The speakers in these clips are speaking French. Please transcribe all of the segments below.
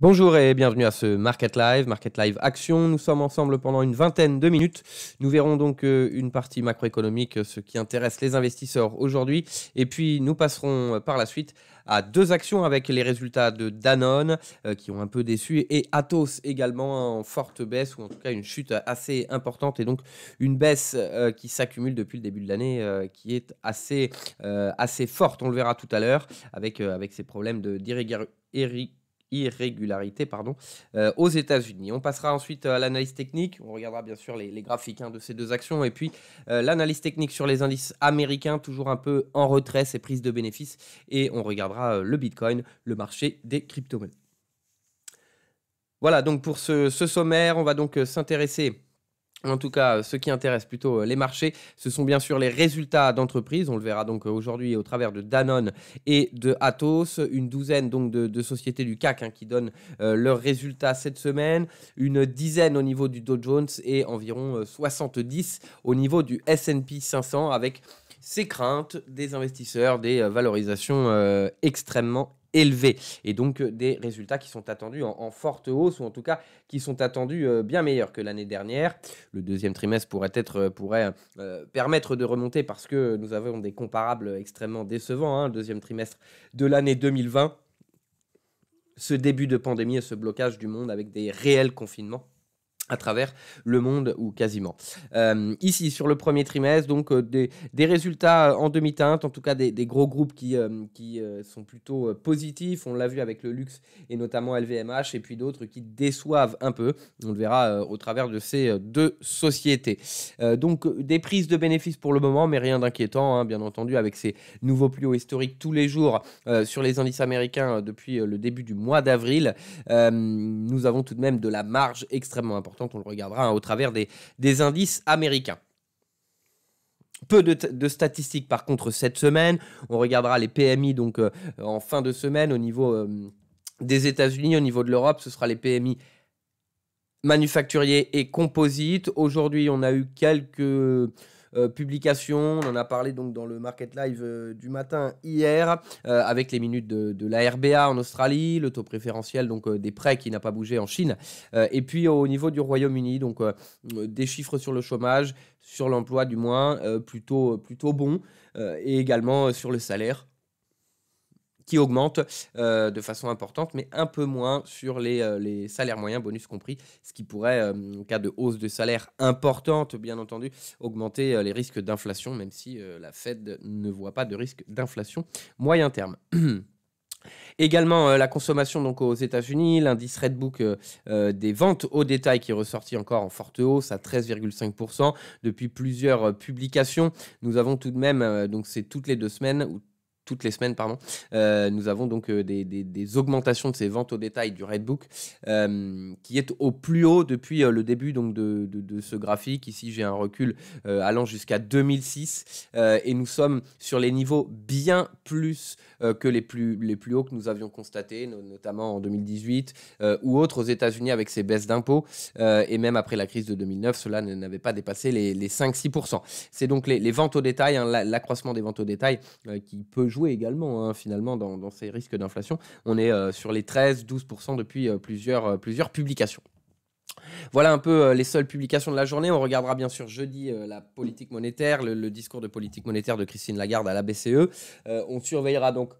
Bonjour et bienvenue à ce Market Live, Market Live Action. Nous sommes ensemble pendant une vingtaine de minutes. Nous verrons donc euh, une partie macroéconomique, euh, ce qui intéresse les investisseurs aujourd'hui. Et puis nous passerons euh, par la suite à deux actions avec les résultats de Danone qui ont un peu déçu et Atos également hein, en forte baisse ou en tout cas une chute assez importante et donc une baisse qui s'accumule depuis le début de l'année qui est assez, assez forte. On le verra tout à l'heure avec, avec ces problèmes de d'irrégularité irrégularité pardon, euh, aux États-Unis. On passera ensuite euh, à l'analyse technique. On regardera bien sûr les, graphiques hein, de ces deux actions. Et puis euh, l'analyse technique sur les indices américains, toujours un peu en retrait, ces prises de bénéfices. Et on regardera le Bitcoin, le marché des crypto-monnaies. Voilà donc pour ce sommaire. On va donc s'intéresser en tout cas, euh, ce qui intéresse plutôt euh, les marchés, ce sont bien sûr les résultats d'entreprises. On le verra donc euh, aujourd'hui au travers de Danone et de Atos, une douzaine donc de, sociétés du CAC hein, qui donnent leurs résultats cette semaine, une dizaine au niveau du Dow Jones et environ 70 au niveau du S&P 500 avec ces craintes des investisseurs, des valorisations extrêmement élevé et donc euh, des résultats qui sont attendus en, forte hausse ou en tout cas qui sont attendus euh, bien meilleurs que l'année dernière. Le deuxième trimestre pourrait être euh, pourrait permettre de remonter parce que nous avons des comparables extrêmement décevants. Hein, le deuxième trimestre de l'année 2020, ce début de pandémie et ce blocage du monde avec des réels confinements à travers le monde ou quasiment. Euh, ici, sur le premier trimestre, donc euh, des, résultats euh, en demi-teinte, en tout cas des, gros groupes qui, qui sont plutôt positifs. On l'a vu avec le luxe et notamment LVMH et puis d'autres qui déçoivent un peu. On le verra au travers de ces deux sociétés. donc des prises de bénéfices pour le moment, mais rien d'inquiétant, hein, bien entendu, avec ces nouveaux plus hauts historiques tous les jours sur les indices américains depuis le début du mois d'avril. nous avons tout de même de la marge extrêmement importante on le regardera hein, au travers des, indices américains. Peu de, statistiques par contre cette semaine. On regardera les PMI donc euh, en fin de semaine au niveau euh, des États-Unis, au niveau de l'Europe, ce sera les PMI manufacturiers et composites. Aujourd'hui, on a eu quelques euh, publication, On en a parlé donc dans le Market Live euh, du matin hier, euh, avec les minutes de, la RBA en Australie, le taux préférentiel donc des prêts qui n'a pas bougé en Chine, et puis au niveau du Royaume-Uni, donc des chiffres sur le chômage, sur l'emploi du moins, plutôt, plutôt bons, et également sur le salaire qui augmente euh, de façon importante, mais un peu moins sur les, euh, salaires moyens, bonus compris, ce qui pourrait, euh, en cas de hausse de salaire importante, bien entendu, augmenter les risques d'inflation, même si la Fed ne voit pas de risque d'inflation moyen terme. Également, la consommation donc aux États-Unis, l'indice Redbook des ventes au détail qui est ressorti encore en forte hausse à 13,5% depuis plusieurs publications. Nous avons tout de même, donc c'est toutes les deux semaines ou toutes les semaines, pardon, euh, nous avons donc euh, des, augmentations de ces ventes au détail du Redbook euh, qui est au plus haut depuis euh, le début donc, de, ce graphique. Ici, j'ai un recul allant jusqu'à 2006 et nous sommes sur les niveaux bien plus que les plus, les plus hauts que nous avions constatés, notamment en 2018 ou autres aux États-Unis avec ces baisses d'impôts. et même après la crise de 2009, cela n'avait pas dépassé les, 5-6%. C'est donc les, ventes au détail, hein, l'accroissement des ventes au détail qui peut jouer également, hein, finalement, dans, ces risques d'inflation. On est euh, sur les 13-12% depuis euh, plusieurs, euh, plusieurs publications. Voilà un peu les seules publications de la journée. On regardera bien sûr jeudi la politique monétaire, le, discours de politique monétaire de Christine Lagarde à la BCE. on surveillera donc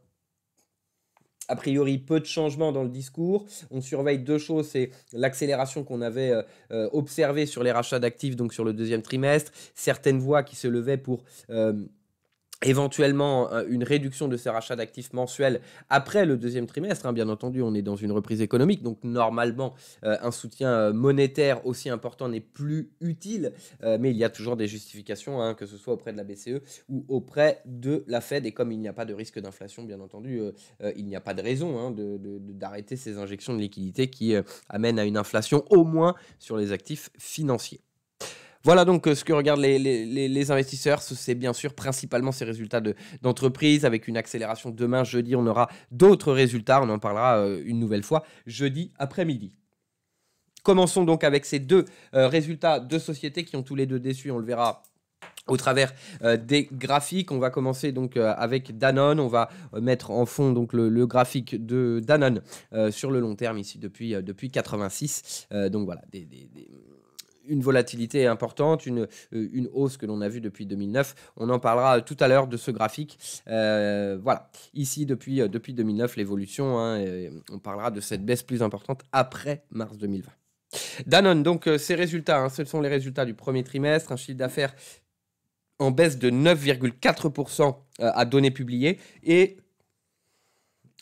a priori peu de changements dans le discours. On surveille deux choses, c'est l'accélération qu'on avait observé observée sur les rachats d'actifs, donc sur le deuxième trimestre, certaines voix qui se levaient pour éventuellement euh, une réduction de ces rachats d'actifs mensuels après le deuxième trimestre. Hein, bien entendu, on est dans une reprise économique, donc normalement, euh, un soutien euh, monétaire aussi important n'est plus utile, mais il y a toujours des justifications, hein, que ce soit auprès de la BCE ou auprès de la Fed. Et comme il n'y a pas de risque d'inflation, bien entendu, il n'y a pas de raison hein, d'arrêter ces injections de liquidités qui amènent à une inflation au moins sur les actifs financiers. Voilà donc euh, ce que regardent les, investisseurs, c'est bien sûr principalement ces résultats d'entreprise avec une accélération demain, jeudi, on aura d'autres résultats, on en parlera euh, une nouvelle fois jeudi après-midi. Commençons donc avec ces deux euh, résultats de sociétés qui ont tous les deux déçu, on le verra au travers des graphiques. On va commencer donc avec Danone. On va mettre en fond donc le, graphique de Danone sur le long terme ici depuis depuis 86. donc voilà des une volatilité importante, une, euh, une hausse que l'on a vue depuis 2009. On en parlera euh, tout à l'heure de ce graphique. Euh, voilà, ici depuis, depuis 2009, l'évolution, hein, on parlera de cette baisse plus importante après mars 2020. Danone, donc ces résultats, hein, ce sont les résultats du premier trimestre, un chiffre d'affaires en baisse de 9,4% à données publiées et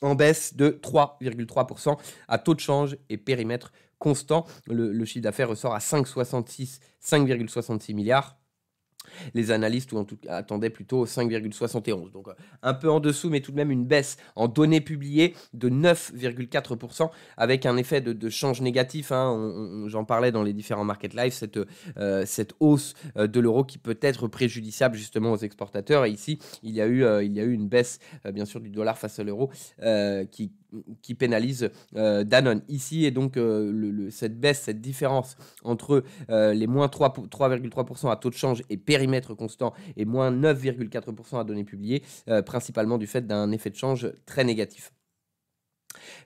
en baisse de 3,3% à taux de change et périmètre constant. Le, chiffre d'affaires ressort à 5,66 milliards. Les analystes ou en tout, attendaient plutôt 5,71. Donc un peu en dessous, mais tout de même une baisse en données publiées de 9,4%, avec un effet de, change négatif. Hein. J'en parlais dans les différents market live, cette, euh, cette hausse euh, de l'euro qui peut être préjudiciable justement aux exportateurs. Et ici, il y a eu, euh, il y a eu une baisse, bien sûr, du dollar face à l'euro qui qui pénalise euh, Danone. Ici, et donc euh, cette baisse, cette différence entre euh, les moins 3,3% à taux de change et périmètre constant et moins 9,4% à données publiées, principalement du fait d'un effet de change très négatif.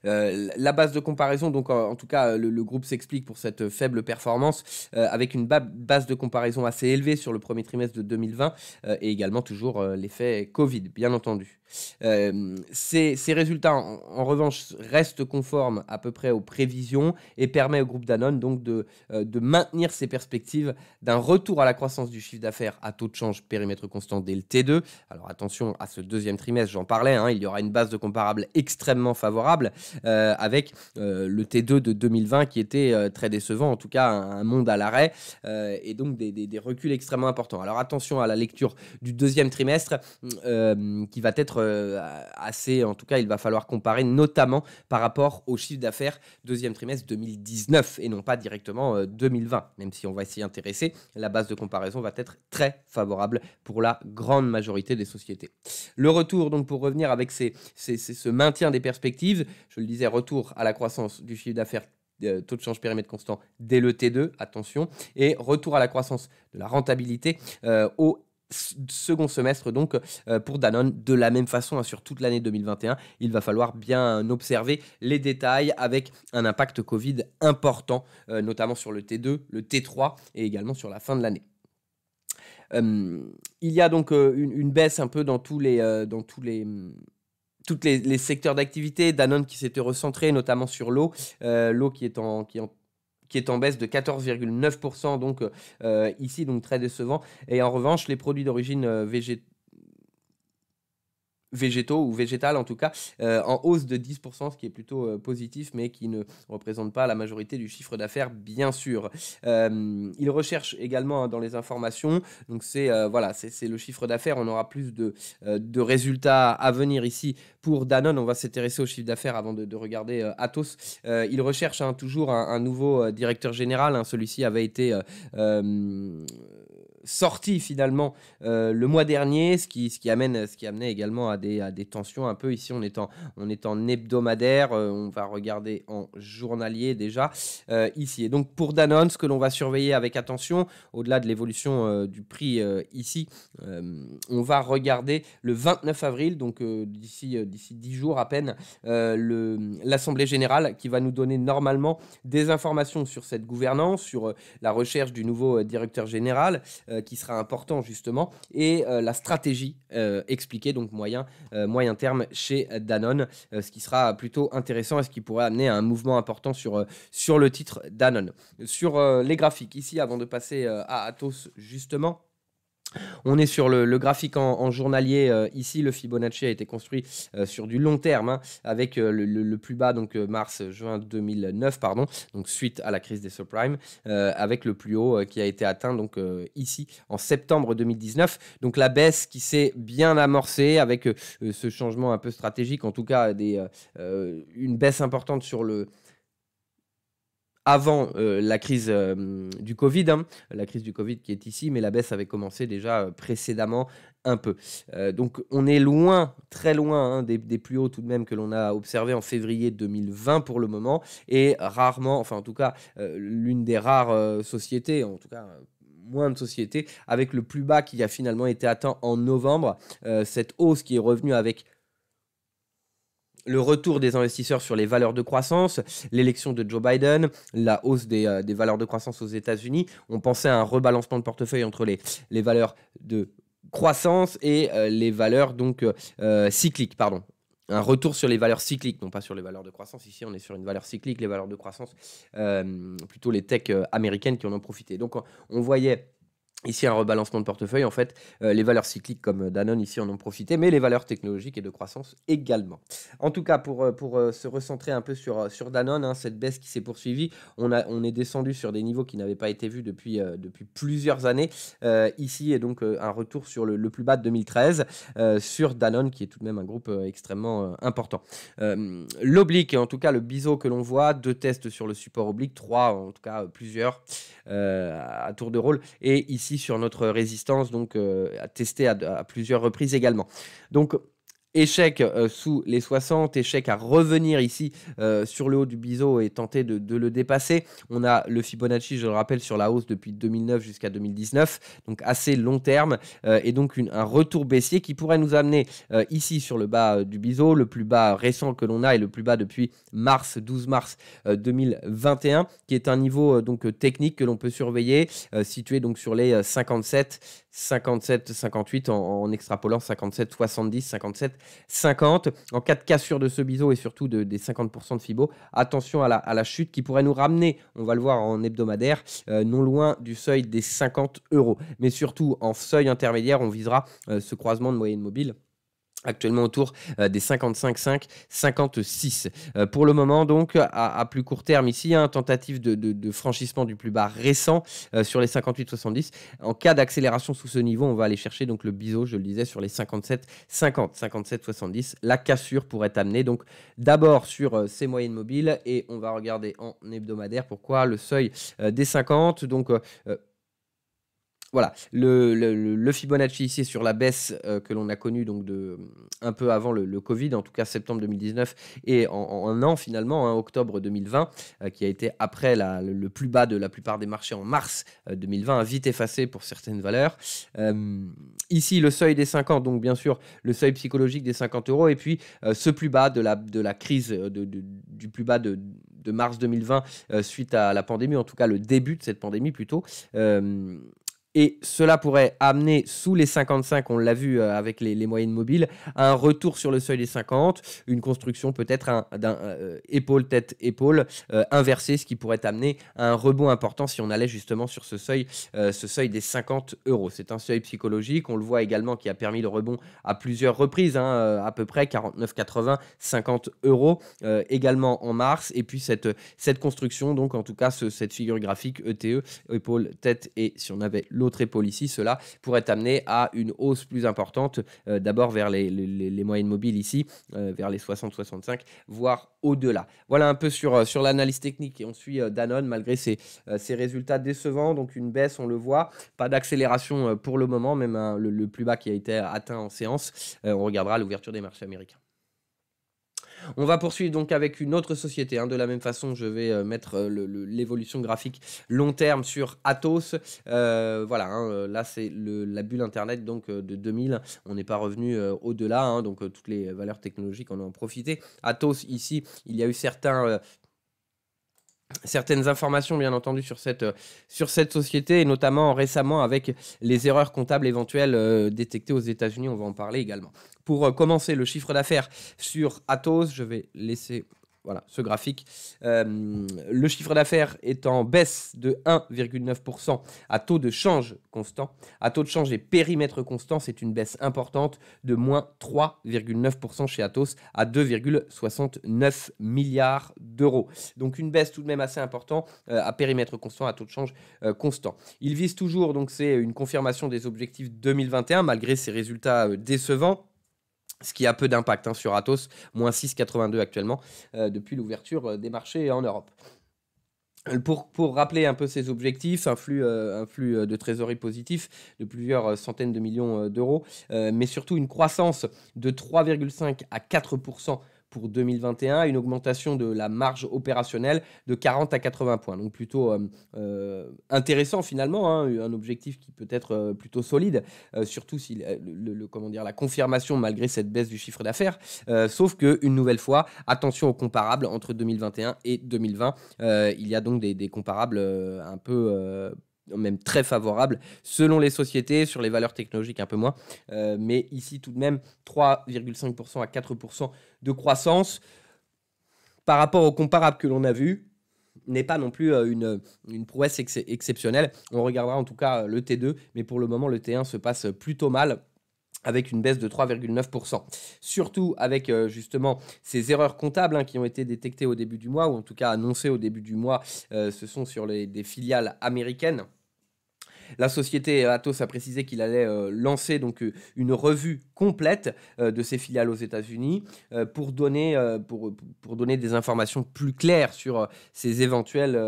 la base de comparaison, donc en, tout cas, le, groupe s'explique pour cette faible performance avec une base de comparaison assez élevée sur le premier trimestre de 2020 et également toujours l'effet Covid, bien entendu. Euh, ces, ces, résultats, en, revanche, restent conformes à peu près aux prévisions et permet au groupe Danone donc de, euh, de maintenir ses perspectives d'un retour à la croissance du chiffre d'affaires à taux de change périmètre constant dès le T2. Alors attention à ce deuxième trimestre, j'en parlais, hein, il y aura une base de comparables extrêmement favorable euh, avec le T2 de 2020 qui était très décevant, en tout cas un, monde à l'arrêt et donc des, reculs extrêmement importants. Alors attention à la lecture du deuxième trimestre qui va être euh, assez, en tout cas, il va falloir comparer notamment par rapport au chiffre d'affaires deuxième trimestre 2019 et non pas directement 2020, euh, même si on va s'y intéresser. La base de comparaison va être très favorable pour la grande majorité des sociétés. Le retour, donc pour revenir avec ces, ce maintien des perspectives, je le disais, retour à la croissance du chiffre d'affaires euh, taux de change périmètre constant dès le T2, attention, et retour à la croissance de la rentabilité au second semestre donc euh, pour Danone. De la même façon, hein, sur toute l'année 2021, il va falloir bien observer les détails avec un impact Covid important, euh, notamment sur le T2, le T3 et également sur la fin de l'année. Hum, il y a donc euh, une, baisse un peu dans tous les, dans tous les, hum, tous les, secteurs d'activité. Danone qui s'était recentré notamment sur l'eau, l'eau qui est en, qui est en qui est en baisse de 14,9%, donc euh, ici, donc très décevant. Et en revanche, les produits d'origine euh, végétale végétaux ou végétales en tout cas, euh, en hausse de 10%, ce qui est plutôt euh, positif, mais qui ne représente pas la majorité du chiffre d'affaires, bien sûr. Euh, il recherche également hein, dans les informations, donc c'est voilà, c'est le chiffre d'affaires, on aura plus de, de résultats à venir ici pour Danone, on va s'intéresser au chiffre d'affaires avant de, regarder Atos. ils recherchent hein, toujours un, nouveau directeur général, hein. celui-ci avait été sorti finalement euh, le mois dernier, ce qui, ce qui, amène, ce qui amenait également à des, à des tensions un peu. Ici, on est en, on est en hebdomadaire, euh, on va regarder en journalier déjà euh, ici. Et donc pour Danone, ce que l'on va surveiller avec attention, au-delà de l'évolution du prix ici, on va regarder le 29 avril, donc d'ici d'ici 10 jours à peine, l'Assemblée générale qui va nous donner normalement des informations sur cette gouvernance, sur la recherche du nouveau directeur général euh, qui sera important justement, et euh, la stratégie euh, expliquée, donc moyen, moyen terme chez Danone, ce qui sera plutôt intéressant et ce qui pourrait amener à un mouvement important sur, sur le titre Danone. Sur les graphiques, ici, avant de passer à Athos justement, on est sur le, graphique en, journalier. Euh, ici, le Fibonacci a été construit euh, sur du long terme, hein, avec euh, le, plus bas, donc mars-juin 2009, pardon, donc suite à la crise des subprimes, avec le plus haut qui a été atteint donc ici en septembre 2019. Donc la baisse qui s'est bien amorcée avec ce changement un peu stratégique, en tout cas des, une baisse importante sur le avant euh, la crise euh, du Covid, hein. la crise du Covid qui est ici, mais la baisse avait commencé déjà euh, précédemment un peu. donc on est loin, très loin hein, des, des, plus hauts tout de même que l'on a observé en février 2020 pour le moment, et rarement, enfin en tout cas l'une des rares sociétés, en tout cas moins de sociétés, avec le plus bas qui a finalement été atteint en novembre, cette hausse qui est revenue avec le retour des investisseurs sur les valeurs de croissance, l'élection de Joe Biden, la hausse euh, des, valeurs de croissance aux États-Unis. On pensait à un rebalancement de portefeuille entre les, les valeurs de croissance et euh, les valeurs donc euh, cycliques, pardon. Un retour sur les valeurs cycliques, non pas sur les valeurs de croissance. Ici, on est sur une valeur cyclique, les valeurs de croissance, plutôt les techs américaines qui en ont profité. Donc, on voyait Ici, un rebalancement de portefeuille. En fait, euh, les valeurs cycliques comme euh, Danone ici en ont profité, mais les valeurs technologiques et de croissance également. En tout cas, pour, euh, pour se recentrer un peu sur, sur Danone, hein, cette baisse qui s'est poursuivie, on, a, on est descendu sur des niveaux qui n'avaient pas été vus depuis, depuis plusieurs années. ici et donc un retour sur le, le, plus bas de 2013 sur Danone, qui est tout de même un groupe extrêmement important. L'oblique, en tout cas le biseau que l'on voit, deux tests sur le support oblique, trois, en tout cas plusieurs à tour de rôle. Et ici, sur notre résistance, donc euh, à tester à, à plusieurs reprises également. Donc échec euh, sous les 60, échec à revenir ici euh, sur le haut du biseau et tenter de, le dépasser. On a le Fibonacci, je le rappelle, sur la hausse depuis 2009 jusqu'à 2019, donc assez long terme, euh, et donc un retour baissier qui pourrait nous amener ici sur le bas du biseau, le plus bas récent que l'on a et le plus bas depuis mars, 12 mars 2021, qui est un niveau donc technique que l'on peut surveiller, situé donc sur les 57. 57-58 en, extrapolant 57-70, 57-50. En cas de cassure de ce biseau et surtout de, des 50% de Fibo, attention à la, chute qui pourrait nous ramener, on va le voir en hebdomadaire, euh, non loin du seuil des 50 euros. Mais surtout en seuil intermédiaire, on visera euh, ce croisement de moyenne mobile actuellement autour euh, des 55,5, 56. Euh, pour le moment, donc, à, plus court terme ici, y hein, tentative de, de, de, franchissement du plus bas récent euh, sur les 58,70. En cas d'accélération sous ce niveau, on va aller chercher donc le biseau, je le disais, sur les 57,50, 57,70. La cassure pourrait être amenée donc d'abord sur ces moyennes mobiles et on va regarder en hebdomadaire pourquoi le seuil des 50, donc voilà, le, Fibonacci ici sur la baisse euh, que l'on a connue donc de, euh, un peu avant le, Covid, en tout cas septembre 2019, et en, un an finalement, en hein, octobre 2020, euh, qui a été après le, plus bas de la plupart des marchés en mars 2020, vite effacé pour certaines valeurs. ici, le seuil des 50, donc bien sûr le seuil psychologique des 50 euros, et puis ce plus bas de la, de la crise, du plus bas de, de mars 2020 suite à la pandémie, en tout cas le début de cette pandémie plutôt. Et cela pourrait amener sous les 55, on l'a vu euh, avec les, moyennes mobiles, un retour sur le seuil des 50, une construction peut-être d'un euh, épaule, tête, épaule euh, inversée, ce qui pourrait amener un rebond important si on allait justement sur ce seuil, ce seuil des 50 euros. C'est un seuil psychologique, on le voit également qui a permis le rebond à plusieurs reprises, hein, à peu près 49,80, 50 euros également en mars. Et puis cette, cette construction, donc en tout cas cette figure graphique ETE, e, épaule, tête et si on avait le l'autre épaule ici, cela pourrait amener à une hausse plus importante, euh, d'abord vers les, moyennes mobiles ici, euh, vers les 60-65, voire au-delà. Voilà un peu sur, euh, sur l'analyse technique et on suit Danone malgré ses, résultats décevants, donc une baisse, on le voit, pas d'accélération pour le moment, même hein, le, plus bas qui a été atteint en séance. on regardera l'ouverture des marchés américains. On va poursuivre donc avec une autre société. Hein. De la même façon, je vais euh, mettre euh, l'évolution graphique long terme sur Atos. Euh, voilà, hein, là c'est la bulle internet donc de 2000. On n'est pas revenu au-delà, hein. donc toutes les valeurs technologiques on en a profité. Atos ici, il y a eu certaines informations bien entendu sur cette, société et notamment récemment avec les erreurs comptables éventuelles détectées aux États-Unis, on va en parler également pour euh, commencer le chiffre d'affaires sur Atos. Je vais laisser voilà, ce graphique. Euh, le chiffre d'affaires est en baisse de 1,9% à taux de change constant. À taux de change et périmètre constant, c'est une baisse importante de moins 3,9% chez Atos à 2,69 milliards d'euros. Donc une baisse tout de même assez importante euh, à périmètre constant, à taux de change constant. Il vise toujours, donc c'est une confirmation des objectifs 2021 malgré ses résultats décevants ce qui a peu d'impact hein, sur Atos, moins 6,82 actuellement euh, depuis l'ouverture euh, des marchés en Europe. Euh, pour, pour, rappeler un peu ses objectifs, un flux, un flux, de trésorerie positif de plusieurs centaines de millions d'euros, mais surtout une croissance de 3,5 à 4 pour 2021 une augmentation de la marge opérationnelle de 40 à 80 points. Donc plutôt euh, euh, intéressant finalement, hein, un objectif qui peut être euh, plutôt solide, surtout si le, comment dire, la confirmation malgré cette baisse du chiffre d'affaires. sauf que une nouvelle fois, attention aux comparables entre 2021 et 2020. il y a donc des, des comparables un peu même très favorable selon les sociétés, sur les valeurs technologiques un peu moins. Euh, mais ici tout de même 3,5% à 4% de croissance par rapport aux comparables que l'on a vu n'est pas non plus euh, une, prouesse exceptionnelle. On regardera en tout cas euh, le T2, mais pour le moment le T1 se passe plutôt mal avec une baisse de 3,9%. Surtout avec justement ces erreurs comptables hein, qui ont été détectées au début du mois, ou en tout cas annoncées au début du mois, ce sont sur les, des filiales américaines. La société Atos a précisé qu'il allait euh, lancer donc euh, une revue complète euh, de ses filiales aux États-Unis pour donner pour, pour donner des informations plus claires sur ces éventuelles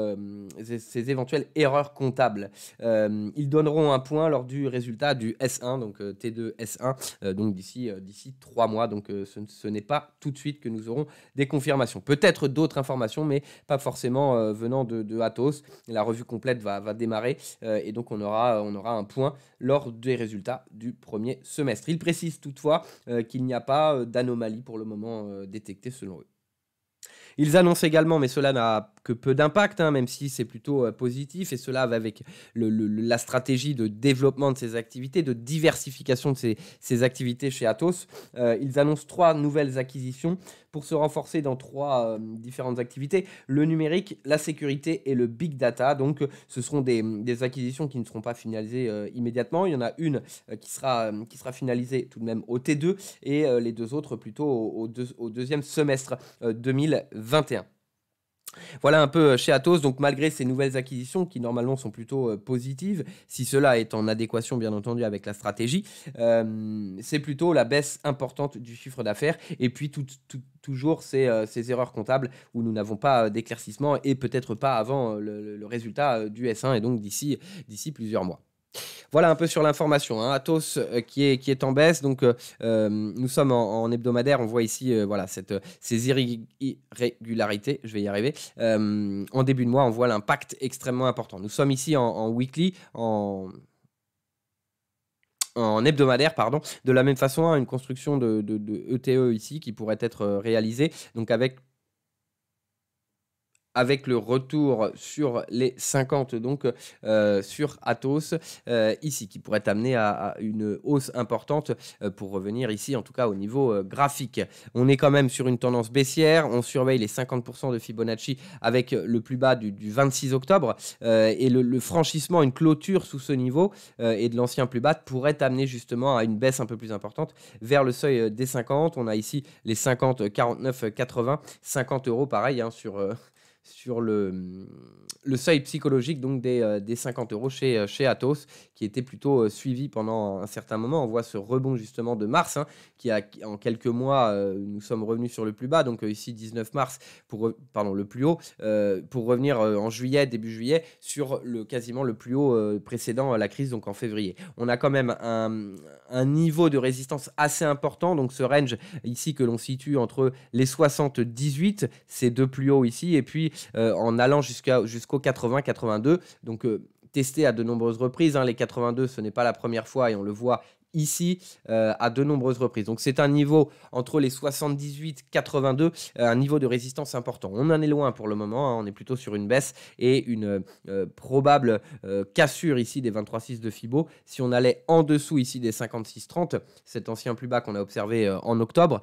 ces éventuelles erreurs comptables. ils donneront un point lors du résultat du S1 donc T2 S1 donc d'ici d'ici trois mois donc ce, n'est pas tout de suite que nous aurons des confirmations. Peut-être d'autres informations mais pas forcément venant de, de, Atos. La revue complète va, va démarrer et donc on aura euh, on aura un point lors des résultats du premier semestre. Il précise toutefois euh, qu'il n'y a pas euh, d'anomalie pour le moment détectée selon eux. Ils annoncent également, mais cela n'a que peu d'impact, hein, même si c'est plutôt euh, positif, et cela va avec le, la stratégie de développement de ces activités, de diversification de ces, activités chez Atos. Euh, ils annoncent trois nouvelles acquisitions pour se renforcer dans trois euh, différentes activités, le numérique, la sécurité et le big data. Donc ce seront des, acquisitions qui ne seront pas finalisées immédiatement. Il y en a une qui, sera, qui sera finalisée tout de même au T2 et les deux autres plutôt au, au deuxième semestre 2021. Voilà un peu euh, chez Atos, donc malgré ces nouvelles acquisitions qui normalement sont plutôt euh, positives, si cela est en adéquation bien entendu avec la stratégie, euh, c'est plutôt la baisse importante du chiffre d'affaires et puis toujours ces, erreurs comptables où nous n'avons pas d'éclaircissement et peut-être pas avant le résultat du S1 et donc d'ici plusieurs mois. Voilà un peu sur l'information. Hein. Atos euh, qui, est, qui est en baisse. Donc, euh, euh, nous sommes en, hebdomadaire. On voit ici voilà, ces irrégularités. Je vais y arriver. en début de mois, on voit l'impact extrêmement important. Nous sommes ici en, weekly, en hebdomadaire, pardon, de la même façon, hein, une construction de, de, ETE e e ici qui pourrait être réalisée, donc avec avec le retour sur les 50, donc euh, sur Atos, euh, ici, qui pourrait amener à, une hausse importante euh, pour revenir ici, en tout cas au niveau graphique. On est quand même sur une tendance baissière, on surveille les 50% de Fibonacci avec le plus bas du, 26 octobre, et le, franchissement, une clôture sous ce niveau et de l'ancien plus bas pourrait amener justement à une baisse un peu plus importante vers le seuil des 50. On a ici les 50, 49, 80, 50 euros, pareil, hein, sur sur le, le seuil psychologique donc des, euh, des 50 euros chez, euh, chez Atos, qui était plutôt euh, suivi pendant un certain moment. On voit ce rebond justement de mars, hein, qui a en quelques mois, nous sommes revenus sur le plus bas, donc ici 19 mars, pour, pardon, le plus haut, pour revenir en juillet, début juillet, sur le, quasiment le plus haut précédent la crise, donc en février. On a quand même un, un niveau de résistance assez important, donc ce range ici que l'on situe entre les 78, ces deux plus hauts ici, et puis euh, en allant jusqu'à jusqu'au 80-82. Donc euh, testé à de nombreuses reprises. Hein. Les 82, ce n'est pas la première fois et on le voit ici euh, à de nombreuses reprises. Donc c'est un niveau entre les 78-82, euh, un niveau de résistance important. On en est loin pour le moment, hein. on est plutôt sur une baisse et une euh, probable cassure ici des 23,6 de Fibo. Si on allait en dessous ici des 56,30, cet ancien plus bas qu'on a observé en octobre,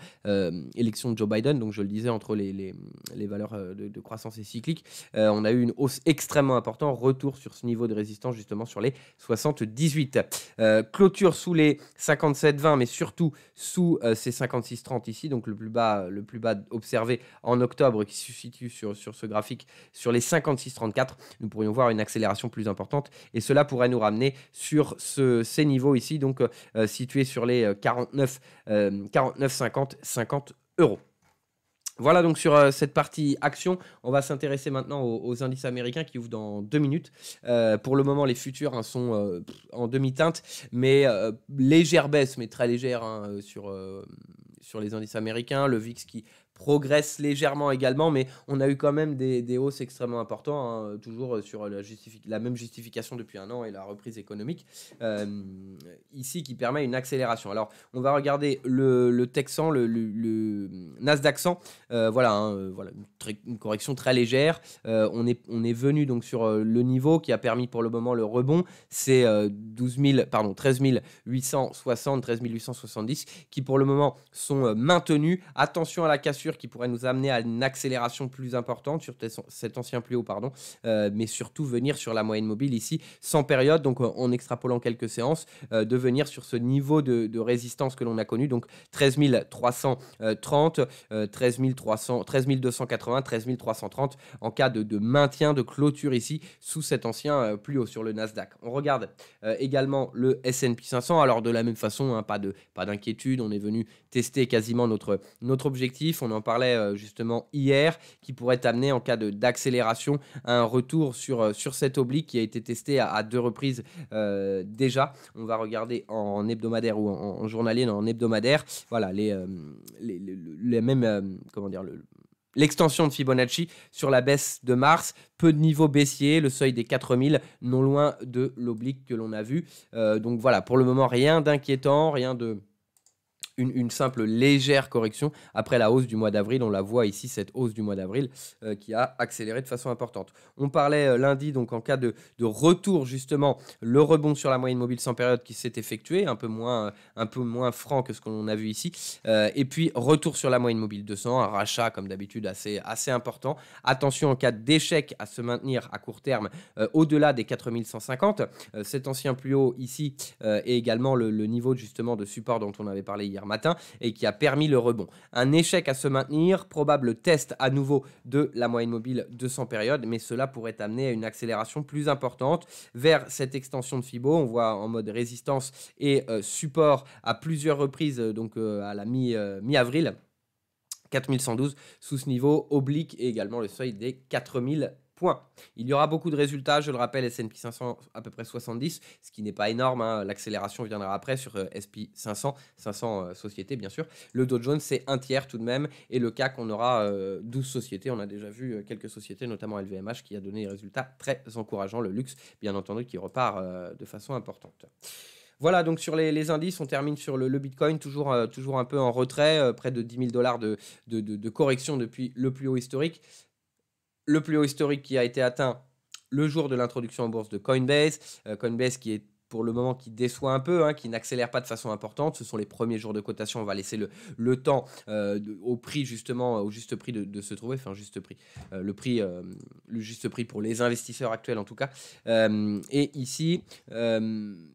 élection de Joe Biden, donc je le disais entre les, les, valeurs de, de, croissance et cyclique, on a eu une hausse extrêmement importante, retour sur ce niveau de résistance justement sur les 78. clôture sous les 57,20, mais surtout sous euh, ces 56,30 ici, donc le plus bas, le plus bas observé en octobre qui se situe sur, ce graphique, sur les 56,34, nous pourrions voir une accélération plus importante. Et cela pourrait nous ramener sur ce, ces niveaux ici, donc euh, euh, situés sur les 49,50 49, 50, 50 euros. Voilà donc sur euh, cette partie action, on va s'intéresser maintenant aux, indices américains qui ouvrent dans deux minutes. Euh, pour le moment, les futurs hein, sont euh, en demi-teinte, mais légère baisse, mais très légère hein, sur, sur les indices américains. Le VIX qui progresse légèrement également, mais on a eu quand même des, des hausses extrêmement importantes, hein, toujours sur la, la, même justification depuis un an et la reprise économique, euh, ici qui permet une accélération. Alors, on va regarder le, le Texan, le, le, Nasdaq 100, euh, voilà, hein, euh, voilà une, correction très légère. on, est, on est venu donc sur le niveau qui a permis pour le moment le rebond, c'est pardon, 13 860, 13 870, qui pour le moment sont maintenus. Attention à la cassure qui pourrait nous amener à une accélération plus importante sur cet ancien plus haut, pardon, euh, mais surtout venir sur la moyenne mobile ici, sans période, donc euh, en extrapolant quelques séances, euh, de venir sur ce niveau de, résistance que l'on a connu, donc 13 330, 13, 280, 13 330 en cas de, maintien, de clôture ici, sous cet ancien plus haut sur le Nasdaq. On regarde également le S&P 500, alors de la même façon, hein, pas d'inquiétude, on est venu tester quasiment notre, notre objectif, on parlait euh, justement hier, qui pourrait amener en cas d'accélération un retour sur, euh, sur cet oblique qui a été testé à, deux reprises euh, déjà. On va regarder en, hebdomadaire ou en, journalier, en hebdomadaire. Voilà, les, les, mêmes, comment dire, l'extension de Fibonacci sur la baisse de mars, peu de niveaux baissiers, le seuil des 4000, non loin de l'oblique que l'on a vu. donc voilà, pour le moment, rien d'inquiétant, rien de une, simple légère correction après la hausse du mois d'avril. On la voit ici, cette hausse du mois d'avril euh, qui a accéléré de façon importante. On parlait euh, lundi, donc en cas de, retour, justement, le rebond sur la moyenne mobile sans période qui s'est effectué, un peu moins, un peu moins franc que ce qu'on a vu ici. Euh, et puis, retour sur la moyenne mobile 200, un rachat, comme d'habitude, assez, assez important. Attention en cas d'échec à se maintenir à court terme au-delà des 4150. cet ancien plus haut ici est également le, le niveau, justement, de support dont on avait parlé hier matin et qui a permis le rebond. Un échec à se maintenir, probable test à nouveau de la moyenne mobile 200 périodes, mais cela pourrait amener à une accélération plus importante vers cette extension de Fibo. On voit en mode résistance et euh, support à plusieurs reprises, euh, donc euh, à la mi-avril. mi avril 4112 sous ce niveau oblique et également le seuil des 4000 il y aura beaucoup de résultats, je le rappelle, S&P 500 à peu près 70, ce qui n'est pas énorme, hein. l'accélération viendra après sur S&P 500, 500 sociétés bien sûr. Le Dow Jones c'est un tiers tout de même, et le CAC on aura 12 euh, sociétés, on a déjà vu euh, quelques sociétés, notamment LVMH qui a donné des résultats très encourageants, le luxe bien entendu qui repart euh, de façon importante. Voilà, donc sur les, indices, on termine sur le, Bitcoin, toujours, toujours un peu en retrait, près de 10 000 dollars de, correction depuis le plus haut historique le plus haut historique qui a été atteint le jour de l'introduction en bourse de Coinbase. Euh, Coinbase qui est pour le moment qui déçoit un peu, hein, qui n'accélère pas de façon importante. Ce sont les premiers jours de cotation. On va laisser le, le temps euh, au prix justement, au juste prix de, se trouver, enfin juste prix, euh, le prix, le juste prix pour les investisseurs actuels en tout cas. et ici,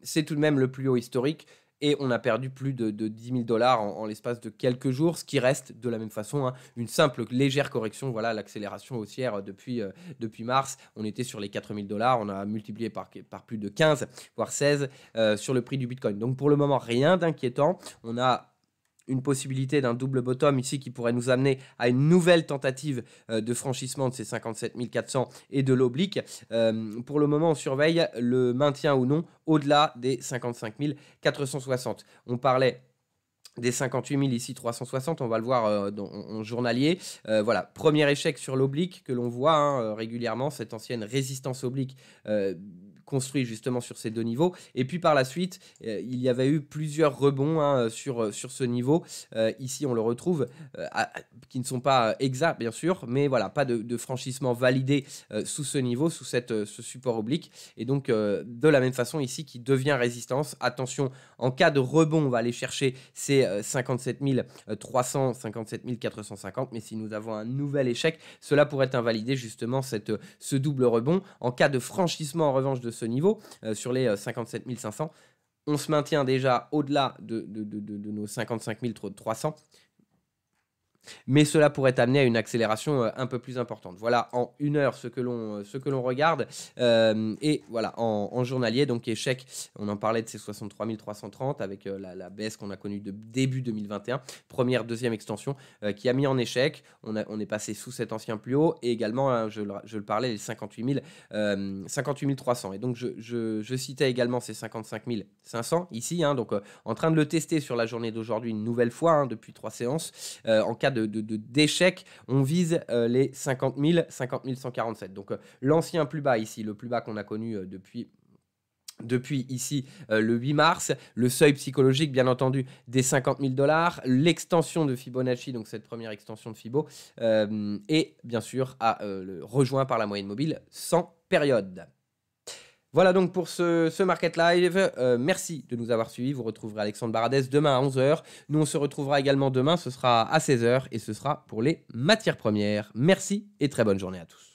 c'est tout de même le plus haut historique et on a perdu plus de, 10 000 dollars en, l'espace de quelques jours, ce qui reste de la même façon hein, une simple légère correction. Voilà l'accélération haussière euh, depuis, euh, depuis mars. On était sur les 4 000 dollars, on a multiplié par, par plus de 15, voire 16 euh, sur le prix du Bitcoin. Donc pour le moment, rien d'inquiétant. On a une possibilité d'un double bottom ici qui pourrait nous amener à une nouvelle tentative euh, de franchissement de ces 57 400 et de l'oblique. Euh, pour le moment, on surveille le maintien ou non au-delà des 55 460. On parlait des 58 000 ici 360 on va le voir euh, en, journalier voilà premier échec sur l'oblique que l'on voit hein, régulièrement cette ancienne résistance oblique construit justement sur ces deux niveaux. Et puis par la suite, euh, il y avait eu plusieurs rebonds hein, euh, sur, euh, sur ce niveau. ici, on le retrouve, qui ne sont pas exacts bien sûr, mais voilà, pas de, franchissement validé sous ce niveau, sous cette, ce support oblique. Et donc, de la même façon ici, qui devient résistance. Attention, en cas de rebond, on va aller chercher ces 57 300, 57 450. Mais si nous avons un nouvel échec, cela pourrait invalider justement cette, ce double rebond. En cas de franchissement, en revanche, de ce niveau, euh, sur les 57 euh, 500, on se maintient déjà au-delà de, nos 55 300 mais cela pourrait amener à une accélération euh, un peu plus importante. Voilà en une heure ce que l'on euh, ce que l'on regarde euh, et voilà en, journalier donc échec. On en parlait de ces 63 330 avec la, baisse qu'on a connue de début 2021, première deuxième extension qui a mis en échec. On, on est passé sous cet ancien plus haut et également hein, je, le, je, le, parlais les 58 300 et donc je, je, citais également ces 55 500 ici hein, donc en train de le tester sur la journée d'aujourd'hui une nouvelle fois hein, depuis trois séances en cas de d'échecs, on vise euh, les 50 000, 50 147. Donc euh, l'ancien plus bas ici, le plus bas qu'on a connu euh, depuis depuis ici le 8 mars, le seuil psychologique bien entendu des 50 000 dollars, l'extension de Fibonacci, donc cette première extension de Fibo, et bien sûr à, le rejoint par la moyenne mobile sans période. Voilà donc pour ce, Market Live. Euh, merci de nous avoir suivis. Vous retrouverez Alexandre Baradès demain à 11h. Nous, on se retrouvera également demain. Ce sera à 16h et ce sera pour les matières premières. Merci et très bonne journée à tous.